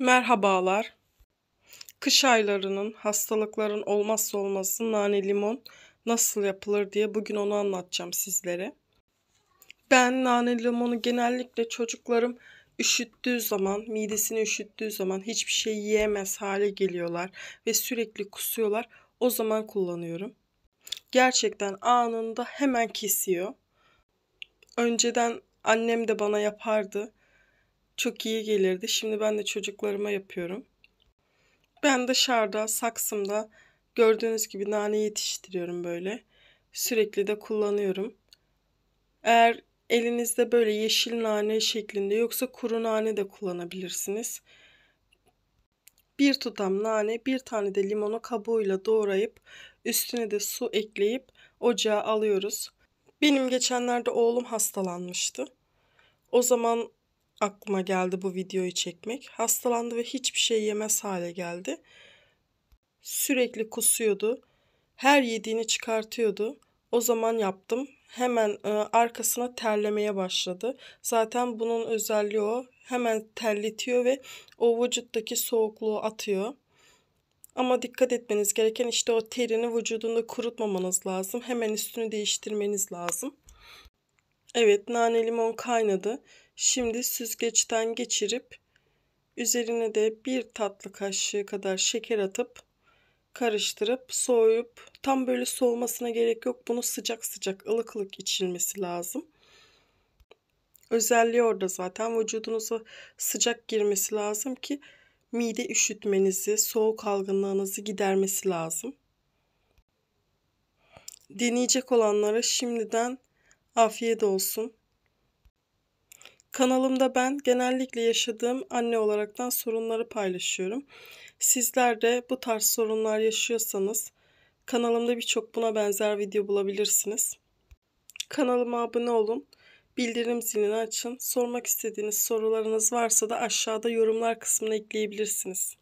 Merhabalar. Kış aylarının hastalıkların olmazsa olmazı nane limon nasıl yapılır diye bugün onu anlatacağım sizlere. Ben nane limonu genellikle çocuklarım üşüttüğü zaman, midesini üşüttüğü zaman hiçbir şey yiyemez hale geliyorlar ve sürekli kusuyorlar. O zaman kullanıyorum. Gerçekten anında hemen kesiyor. Önceden annem de bana yapardı çok iyi gelirdi. Şimdi ben de çocuklarıma yapıyorum. Ben dışarıda saksımda gördüğünüz gibi nane yetiştiriyorum böyle. Sürekli de kullanıyorum. Eğer elinizde böyle yeşil nane şeklinde yoksa kuru nane de kullanabilirsiniz. Bir tutam nane, bir tane de limonu kabuğuyla doğrayıp üstüne de su ekleyip ocağa alıyoruz. Benim geçenlerde oğlum hastalanmıştı. O zaman aklıma geldi bu videoyu çekmek. Hastalandı ve hiçbir şey yemez hale geldi. Sürekli kusuyordu. Her yediğini çıkartıyordu. O zaman yaptım. Hemen e, arkasına terlemeye başladı. Zaten bunun özelliği o. Hemen terletiyor ve o vücuttaki soğukluğu atıyor. Ama dikkat etmeniz gereken işte o terini vücudunda kurutmamanız lazım. Hemen üstünü değiştirmeniz lazım. Evet nane limon kaynadı. Şimdi süzgeçten geçirip üzerine de bir tatlı kaşığı kadar şeker atıp karıştırıp soğuyup tam böyle soğumasına gerek yok. Bunu sıcak sıcak ılık ılık içilmesi lazım. Özelliği orada zaten vücudunuza sıcak girmesi lazım ki mide üşütmenizi, soğuk algınlığınızı gidermesi lazım. Deneyecek olanlara şimdiden Afiyet olsun. Kanalımda ben genellikle yaşadığım anne olaraktan sorunları paylaşıyorum. Sizler de bu tarz sorunlar yaşıyorsanız kanalımda birçok buna benzer video bulabilirsiniz. Kanalıma abone olun, bildirim zilini açın. Sormak istediğiniz sorularınız varsa da aşağıda yorumlar kısmına ekleyebilirsiniz.